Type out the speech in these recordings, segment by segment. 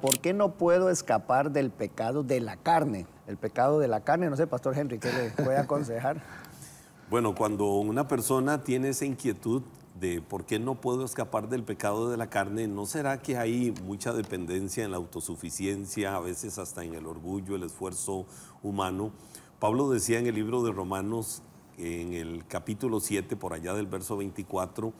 ¿Por qué no puedo escapar del pecado de la carne? El pecado de la carne, no sé, Pastor Henry, ¿qué le puede aconsejar? bueno, cuando una persona tiene esa inquietud de por qué no puedo escapar del pecado de la carne, ¿no será que hay mucha dependencia en la autosuficiencia, a veces hasta en el orgullo, el esfuerzo humano? Pablo decía en el libro de Romanos, en el capítulo 7, por allá del verso 24,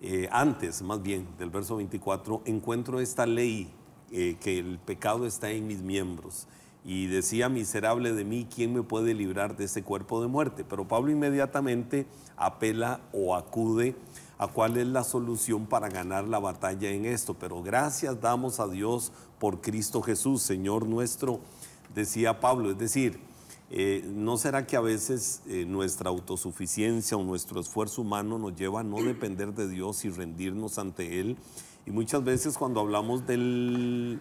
eh, antes más bien del verso 24, encuentro esta ley eh, que el pecado está en mis miembros. Y decía, miserable de mí, ¿quién me puede librar de ese cuerpo de muerte? Pero Pablo inmediatamente apela o acude a cuál es la solución para ganar la batalla en esto. Pero gracias damos a Dios por Cristo Jesús, Señor nuestro, decía Pablo. Es decir, eh, ¿no será que a veces eh, nuestra autosuficiencia o nuestro esfuerzo humano nos lleva a no depender de Dios y rendirnos ante Él? Y muchas veces cuando hablamos de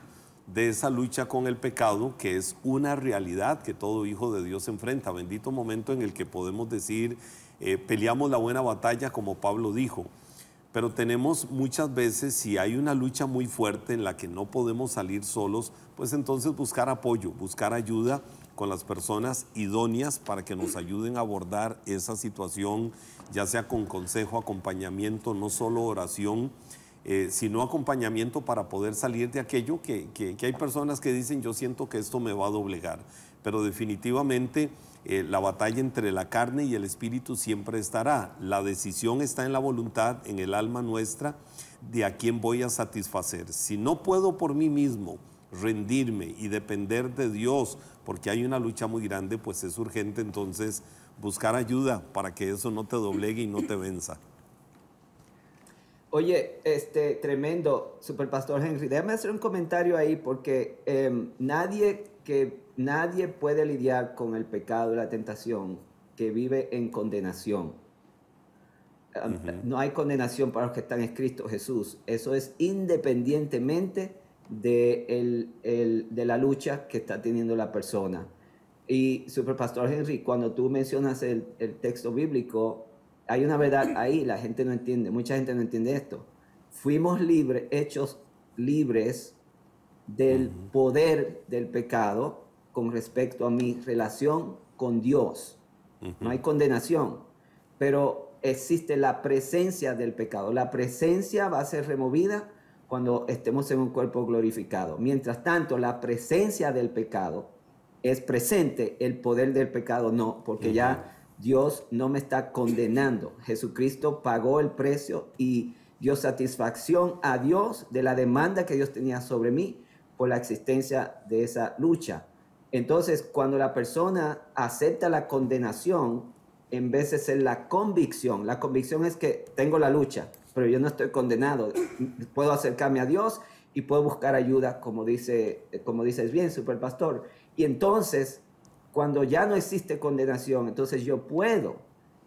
esa lucha con el pecado, que es una realidad que todo hijo de Dios enfrenta, bendito momento en el que podemos decir, eh, peleamos la buena batalla como Pablo dijo, pero tenemos muchas veces, si hay una lucha muy fuerte en la que no podemos salir solos, pues entonces buscar apoyo, buscar ayuda con las personas idóneas para que nos ayuden a abordar esa situación, ya sea con consejo, acompañamiento, no solo oración. Eh, sino acompañamiento para poder salir de aquello que, hay personas que dicen yo siento que esto me va a doblegar, pero definitivamente eh, la batalla entre la carne y el espíritu siempre estará, la decisión está en la voluntad, en el alma nuestra, de a quién voy a satisfacer. Si no puedo por mí mismo rendirme y depender de Dios, porque hay una lucha muy grande, pues es urgente entonces buscar ayuda para que eso no te doblegue y no te venza. Oye, este, tremendo, Superpastor Henry. Déjame hacer un comentario ahí porque em, nadie, que, nadie puede lidiar con el pecado y la tentación que vive en condenación. No hay condenación para los que están en Cristo Jesús. Eso es independientemente de, de la lucha que está teniendo la persona. Y Superpastor Henry, cuando tú mencionas el, el texto bíblico, hay una verdad ahí, la gente no entiende, mucha gente no entiende esto. Fuimos libres, hechos libres del poder del pecado con respecto a mi relación con Dios. No hay condenación, pero existe la presencia del pecado. La presencia va a ser removida cuando estemos en un cuerpo glorificado. Mientras tanto, la presencia del pecado es presente, el poder del pecado no, porque ya Dios no me está condenando. Jesucristo pagó el precio y dio satisfacción a Dios de la demanda que Dios tenía sobre mí por la existencia de esa lucha. Entonces, cuando la persona acepta la condenación, en vez de ser la convicción, la convicción es que tengo la lucha, pero yo no estoy condenado, puedo acercarme a Dios y puedo buscar ayuda, como dice, como dices bien, super pastor. Y entonces cuando ya no existe condenación, entonces yo puedo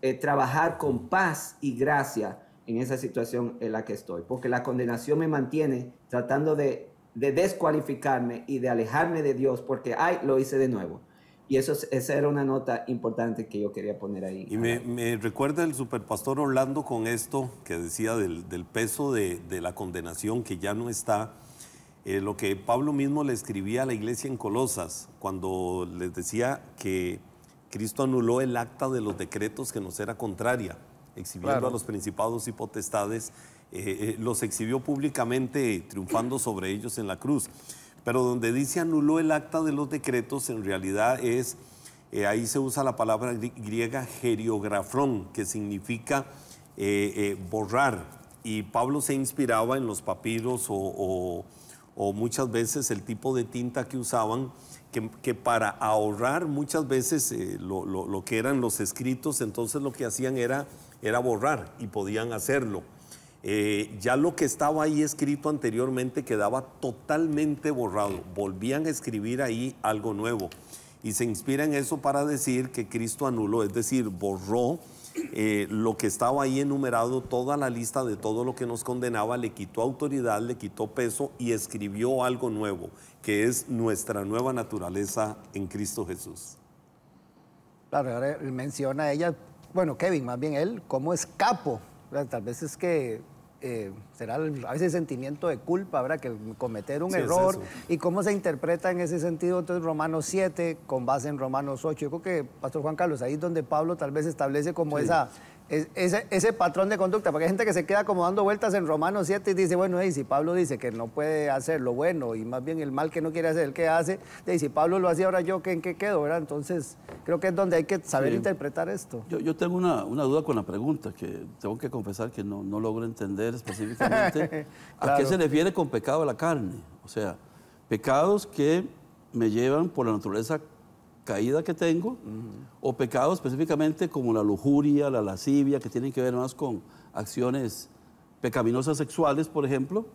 eh, trabajar con paz y gracia en esa situación en la que estoy, porque la condenación me mantiene tratando de, de descualificarme y de alejarme de Dios, porque, ay, lo hice de nuevo. Y eso, esa era una nota importante que yo quería poner ahí. Y me, recuerda el superpastor Orlando con esto que decía del, peso de, de, la condenación que ya no está eh, lo que Pablo mismo le escribía a la iglesia en Colosas, cuando les decía que Cristo anuló el acta de los decretos que nos era contraria, exhibiendo a los principados y potestades, eh, eh, los exhibió públicamente, triunfando sobre ellos en la cruz. Pero donde dice anuló el acta de los decretos, en realidad es, ahí se usa la palabra griega geriografrón, que significa borrar. Y Pablo se inspiraba en los papiros o o muchas veces el tipo de tinta que usaban, que, para ahorrar muchas veces eh, lo, que eran los escritos, entonces lo que hacían era, era borrar y podían hacerlo. Eh, ya lo que estaba ahí escrito anteriormente quedaba totalmente borrado, volvían a escribir ahí algo nuevo. Y se inspira en eso para decir que Cristo anuló, es decir, borró eh, lo que estaba ahí enumerado, toda la lista de todo lo que nos condenaba, le quitó autoridad, le quitó peso y escribió algo nuevo, que es nuestra nueva naturaleza en Cristo Jesús. Claro, menciona ella, bueno, Kevin, más bien él, como escapo. Tal vez es que eh, será el, a veces sentimiento de culpa, ¿verdad? Que cometer un error y cómo se interpreta en ese sentido entonces Romanos 7 con base en Romanos 8. Yo creo que, Pastor Juan Carlos, ahí es donde Pablo tal vez establece como esa, ese, patrón de conducta, porque hay gente que se queda como dando vueltas en Romanos 7 y dice, bueno, y si Pablo dice que no puede hacer lo bueno y más bien el mal que no quiere hacer, el que hace, y si Pablo lo hacía ahora yo, ¿en qué quedo? Entonces, creo que es donde hay que saber interpretar esto. Yo, tengo una, duda con la pregunta, que tengo que confesar que no, logro entender específicamente a qué se refiere con pecado a la carne. O sea, pecados que me llevan por la naturaleza caída que tengo, o pecados específicamente como la lujuria, la lascivia, que tienen que ver más con acciones pecaminosas sexuales, por ejemplo,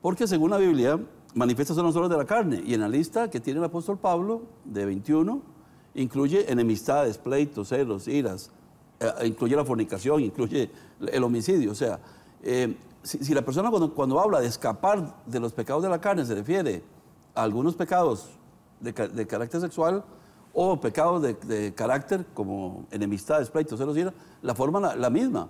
porque según la Biblia, manifiesta son los de la carne, y en la lista que tiene el apóstol Pablo, de 21, incluye enemistades, pleitos, celos, iras, eh, incluye la fornicación, incluye el homicidio, o sea, eh, si, la persona cuando, cuando habla de escapar de los pecados de la carne se refiere a algunos pecados de, de carácter sexual, o pecados de, carácter como enemistades, pleitos, celos, la forma la, la misma.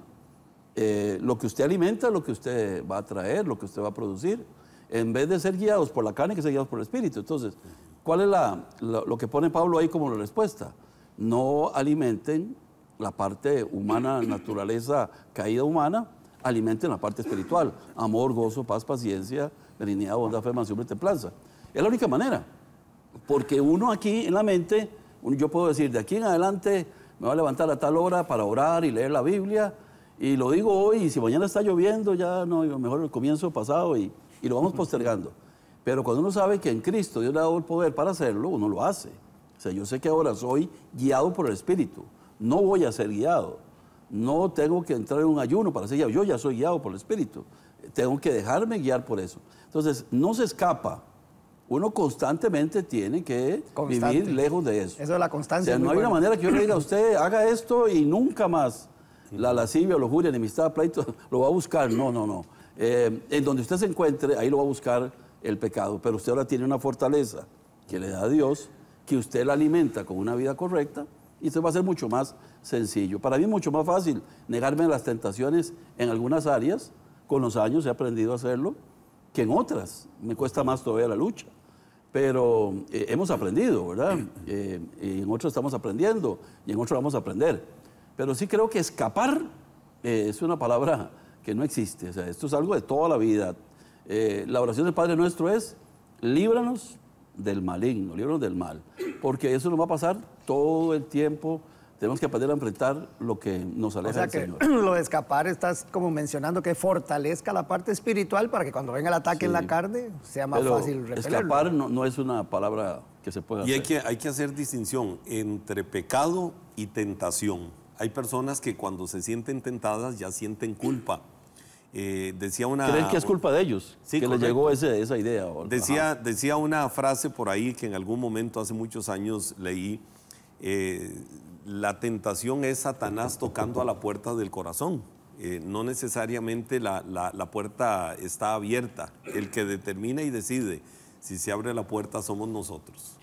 Eh, lo que usted alimenta, lo que usted va a traer, lo que usted va a producir, en vez de ser guiados por la carne, que ser guiados por el Espíritu. Entonces, ¿cuál es la, lo que pone Pablo ahí como la respuesta? No alimenten la parte humana, naturaleza, caída humana, alimenten la parte espiritual, amor, gozo, paz, paciencia, benignidad, bondad, fe, mansión templanza. Es la única manera. Porque uno aquí en la mente, yo puedo decir, de aquí en adelante me voy a levantar a tal hora para orar y leer la Biblia. Y lo digo hoy, y si mañana está lloviendo, ya no, mejor el comienzo pasado y, y lo vamos postergando. Pero cuando uno sabe que en Cristo Dios le ha dado el poder para hacerlo, uno lo hace. O sea, yo sé que ahora soy guiado por el Espíritu. No voy a ser guiado. No tengo que entrar en un ayuno para ser guiado. Yo ya soy guiado por el Espíritu. Tengo que dejarme guiar por eso. Entonces, no se escapa uno constantemente tiene que vivir lejos de eso. Eso es la constancia. O sea, no hay una manera que yo le diga a usted, haga esto y nunca más la lascivia, juria enemistad, pleito, lo va a buscar. No, no, no. Eh, en donde usted se encuentre, ahí lo va a buscar el pecado. Pero usted ahora tiene una fortaleza que le da a Dios, que usted la alimenta con una vida correcta y se va a ser mucho más sencillo. Para mí es mucho más fácil negarme a las tentaciones en algunas áreas, con los años he aprendido a hacerlo, que en otras me cuesta más todavía la lucha. Pero eh, hemos aprendido, ¿verdad? y eh, en otro estamos aprendiendo y en otro vamos a aprender. Pero sí creo que escapar eh, es una palabra que no existe. O sea, esto es algo de toda la vida. la oración del Padre Nuestro es, líbranos del maligno, líbranos del mal. Porque eso nos va a pasar todo el tiempo tenemos que aprender a enfrentar lo que nos aleja o sea que Lo de escapar, estás como mencionando que fortalezca la parte espiritual para que cuando venga el ataque en la carne sea más fácil repelerlo. Escapar no, es una palabra que se pueda y hacer. Y hay que, hay que hacer distinción entre pecado y tentación. Hay personas que cuando se sienten tentadas ya sienten culpa. Eh, decía una. crees que es culpa de ellos? que les llegó ese, esa idea. Decía, decía una frase por ahí que en algún momento hace muchos años leí eh, la tentación es Satanás tocando a la puerta del corazón. Eh, no necesariamente la, puerta está abierta. El que determina y decide si se abre la puerta somos nosotros.